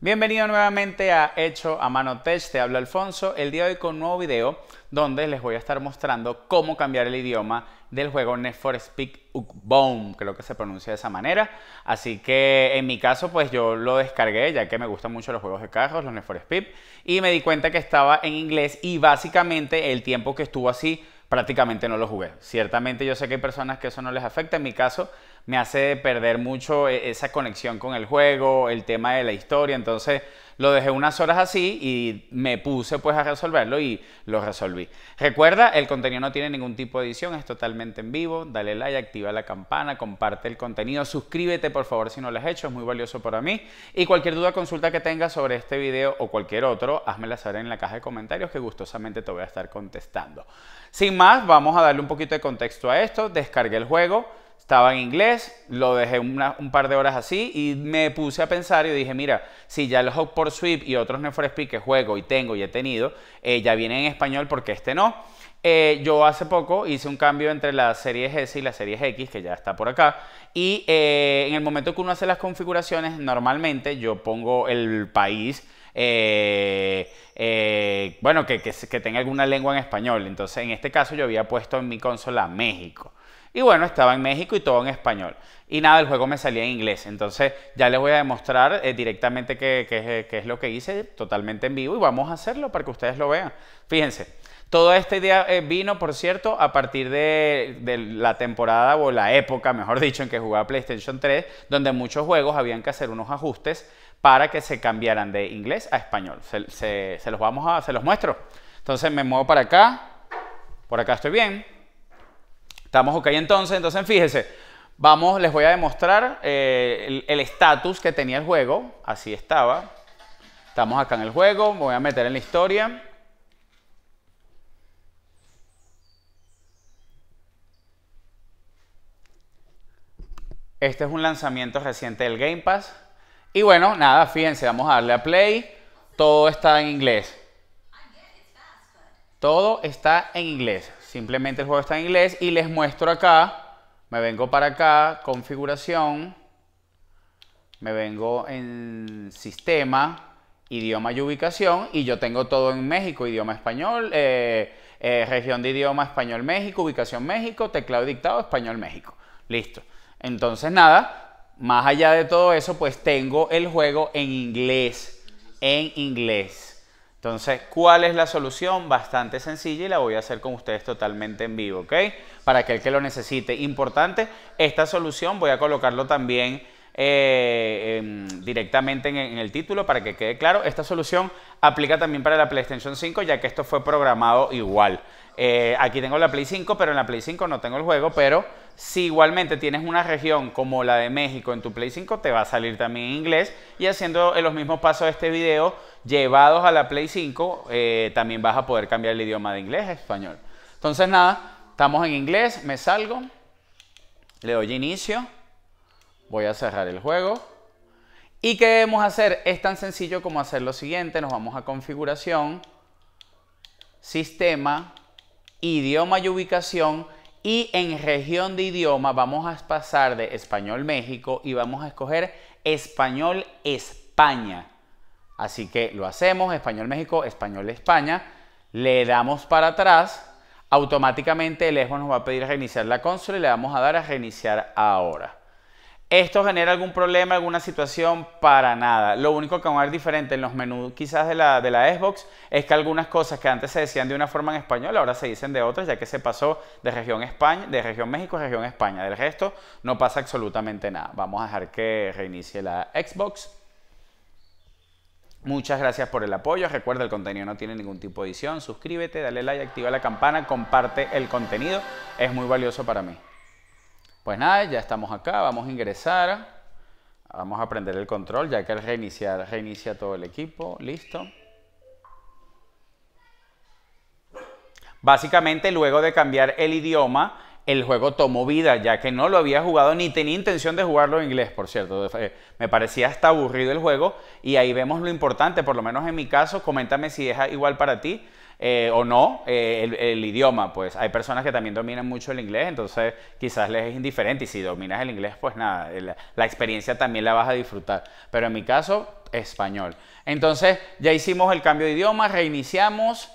Bienvenido nuevamente a Hecho a Mano Test. te hablo Alfonso, el día de hoy con un nuevo video donde les voy a estar mostrando cómo cambiar el idioma del juego Need for Speak Ukbone, creo que se pronuncia de esa manera, así que en mi caso pues yo lo descargué ya que me gustan mucho los juegos de carros, los Need for Speed, y me di cuenta que estaba en inglés y básicamente el tiempo que estuvo así prácticamente no lo jugué. Ciertamente yo sé que hay personas que eso no les afecta, en mi caso me hace perder mucho eh, esa conexión con el juego, el tema de la historia, entonces lo dejé unas horas así y me puse pues a resolverlo y lo resolví. Recuerda, el contenido no tiene ningún tipo de edición, es totalmente en vivo, dale like, activa la campana, comparte el contenido, suscríbete por favor si no lo has hecho, es muy valioso para mí y cualquier duda consulta que tengas sobre este video o cualquier otro, házmela saber en la caja de comentarios que gustosamente te voy a estar contestando. Sin más, vamos a darle un poquito de contexto a esto, descargué el juego, estaba en inglés, lo dejé un par de horas así y me puse a pensar y dije, mira, si ya los Hawk por Sweep y otros Speed que juego y tengo y he tenido, eh, ya vienen en español porque este no. Eh, yo hace poco hice un cambio entre la serie S y la serie X, que ya está por acá. Y eh, en el momento que uno hace las configuraciones, normalmente yo pongo el país. bueno, que, tenga alguna lengua en español. Entonces, en este caso yo había puesto en mi consola México. Y bueno, estaba en México y todo en español. Y nada, el juego me salía en inglés. Entonces ya les voy a demostrar eh, directamente eh, qué, es lo que hice totalmente en vivo y vamos a hacerlo para que ustedes lo vean. Fíjense, toda esta idea eh, vino, por cierto, a partir de, la temporada o la época, mejor dicho, en que jugaba PlayStation 3, donde muchos juegos habían que hacer unos ajustes para que se cambiaran de inglés a español. Se, se los vamos a, se los muestro. Entonces me muevo para acá. Por acá estoy bien. Estamos ok entonces, entonces fíjense, vamos, les voy a demostrar eh, el estatus que tenía el juego, así estaba. Estamos acá en el juego, me voy a meter en la historia. Este es un lanzamiento reciente del Game Pass. Y bueno, nada, fíjense, vamos a darle a play. Todo está en inglés. Todo está en inglés. Simplemente el juego está en inglés y les muestro acá. Me vengo para acá, configuración. Me vengo en sistema, idioma y ubicación. Y yo tengo todo en México, idioma español, eh, eh, región de idioma español México, ubicación México, teclado dictado español México. Listo. Entonces nada, más allá de todo eso, pues tengo el juego en inglés. En inglés. Entonces, ¿cuál es la solución? Bastante sencilla y la voy a hacer con ustedes totalmente en vivo, ¿ok? Para aquel que lo necesite. Importante, esta solución voy a colocarlo también eh, em, directamente en, el título para que quede claro. Esta solución aplica también para la PlayStation 5 ya que esto fue programado igual. Eh, aquí tengo la Play 5, pero en la Play 5 no tengo el juego, pero si igualmente tienes una región como la de México en tu Play 5, te va a salir también en inglés. Y haciendo los mismos pasos de este video, llevados a la Play 5, eh, también vas a poder cambiar el idioma de inglés a español. Entonces nada, estamos en inglés, me salgo, le doy inicio. Voy a cerrar el juego. ¿Y qué debemos hacer? Es tan sencillo como hacer lo siguiente. Nos vamos a configuración, sistema, idioma y ubicación. Y en región de idioma vamos a pasar de español México y vamos a escoger español España. Así que lo hacemos, español México, español España. Le damos para atrás. Automáticamente el Xbox nos va a pedir reiniciar la consola y le vamos a dar a reiniciar ahora. ¿Esto genera algún problema, alguna situación? Para nada. Lo único que va a ver diferente en los menús quizás de la, de la Xbox es que algunas cosas que antes se decían de una forma en español ahora se dicen de otras, ya que se pasó de región España, de región México a región España. Del resto no pasa absolutamente nada. Vamos a dejar que reinicie la Xbox. Muchas gracias por el apoyo. Recuerda, el contenido no tiene ningún tipo de edición. Suscríbete, dale like, activa la campana, comparte el contenido. Es muy valioso para mí. Pues nada, ya estamos acá, vamos a ingresar, vamos a prender el control, ya que al reiniciar, reinicia todo el equipo, listo. Básicamente, luego de cambiar el idioma, el juego tomó vida, ya que no lo había jugado ni tenía intención de jugarlo en inglés, por cierto. Me parecía hasta aburrido el juego y ahí vemos lo importante, por lo menos en mi caso, coméntame si es igual para ti. Eh, o no eh, el, idioma. Pues hay personas que también dominan mucho el inglés, entonces quizás les es indiferente y si dominas el inglés, pues nada, la, experiencia también la vas a disfrutar. Pero en mi caso, español. Entonces ya hicimos el cambio de idioma, reiniciamos.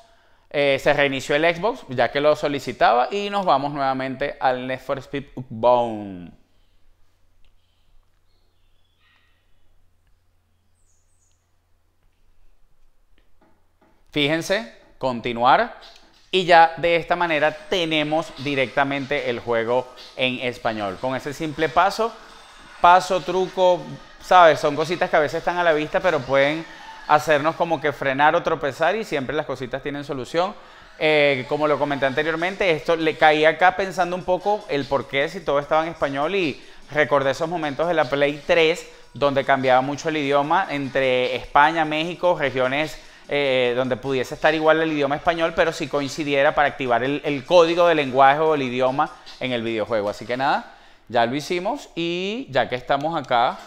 Eh, se reinició el Xbox, ya que lo solicitaba, y nos vamos nuevamente al Need for Speed Fíjense continuar. Y ya de esta manera tenemos directamente el juego en español. Con ese simple paso, paso, truco, sabes, son cositas que a veces están a la vista, pero pueden hacernos como que frenar o tropezar y siempre las cositas tienen solución. Eh, como lo comenté anteriormente, esto le caí acá pensando un poco el por qué si todo estaba en español y recordé esos momentos de la Play 3 donde cambiaba mucho el idioma entre España, México, regiones eh, donde pudiese estar igual el idioma español, pero si coincidiera para activar el, el, código de lenguaje o el idioma en el videojuego. Así que nada, ya lo hicimos y ya que estamos acá,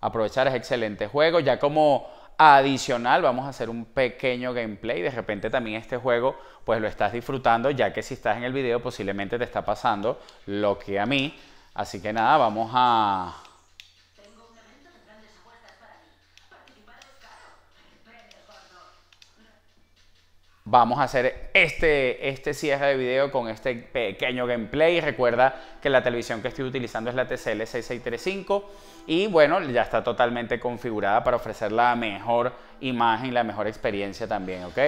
aprovechar es excelente juego. Ya como adicional vamos a hacer un pequeño gameplay. De repente también este juego pues lo estás disfrutando, ya que si estás en el video posiblemente te está pasando lo que a mí. Así que nada, vamos a vamos a hacer este, este, cierre de video con este pequeño gameplay. Recuerda que la televisión que estoy utilizando es la TCL 6635 y bueno, ya está totalmente configurada para ofrecer la mejor imagen, la mejor experiencia también, ¿ok?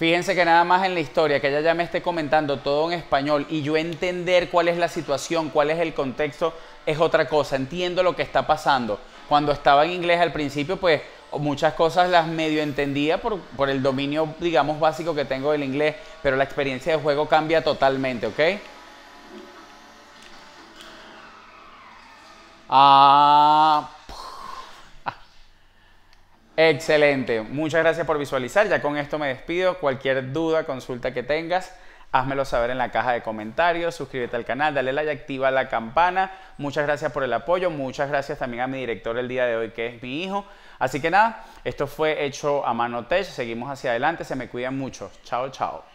Fíjense que nada más en la historia, que ella ya me esté comentando todo en español y yo entender cuál es la situación, cuál es el contexto, es otra cosa. Entiendo lo que está pasando. Cuando estaba en inglés al principio, pues muchas cosas las medio entendía por, por el dominio, digamos, básico que tengo del inglés, pero la experiencia de juego cambia totalmente, ¿ok? Ah, Excelente, muchas gracias por visualizar. Ya con esto me despido. Cualquier duda, consulta que tengas, házmelo saber en la caja de comentarios. Suscríbete al canal, dale like, activa la campana. Muchas gracias por el apoyo. Muchas gracias también a mi director el día de hoy, que es mi hijo. Así que nada, esto fue hecho a mano tech. Seguimos hacia adelante. Se me cuidan mucho. Chao, chao.